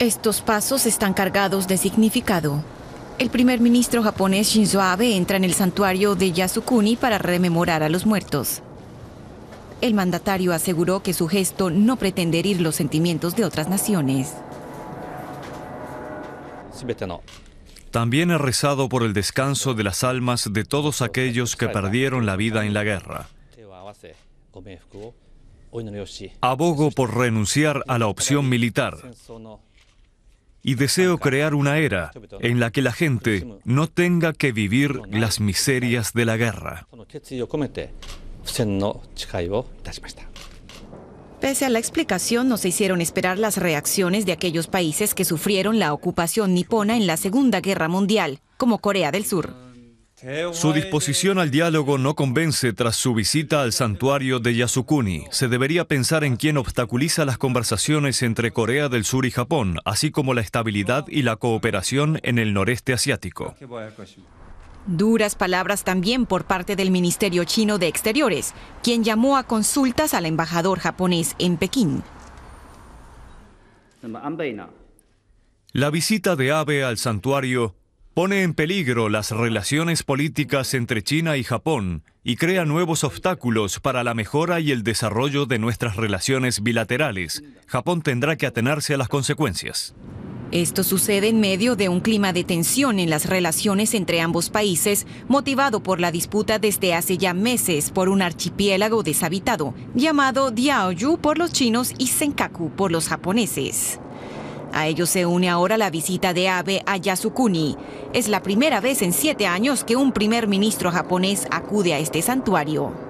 Estos pasos están cargados de significado. El primer ministro japonés Shinzo Abe entra en el santuario de Yasukuni para rememorar a los muertos. El mandatario aseguró que su gesto no pretende herir los sentimientos de otras naciones. También he rezado por el descanso de las almas de todos aquellos que perdieron la vida en la guerra. Abogo por renunciar a la opción militar y deseo crear una era en la que la gente no tenga que vivir las miserias de la guerra. Pese a la explicación, no se hicieron esperar las reacciones de aquellos países que sufrieron la ocupación nipona en la Segunda Guerra Mundial, como Corea del Sur. Su disposición al diálogo no convence tras su visita al santuario de Yasukuni. Se debería pensar en quién obstaculiza las conversaciones entre Corea del Sur y Japón, así como la estabilidad y la cooperación en el noreste asiático. Duras palabras también por parte del Ministerio chino de Exteriores, quien llamó a consultas al embajador japonés en Pekín. La visita de Abe al santuario pone en peligro las relaciones políticas entre China y Japón y crea nuevos obstáculos para la mejora y el desarrollo de nuestras relaciones bilaterales. Japón tendrá que atenerse a las consecuencias. Esto sucede en medio de un clima de tensión en las relaciones entre ambos países, motivado por la disputa desde hace ya meses por un archipiélago deshabitado, llamado Diaoyu por los chinos y Senkaku por los japoneses. A ello se une ahora la visita de Abe a Yasukuni. Es la primera vez en siete años que un primer ministro japonés acude a este santuario.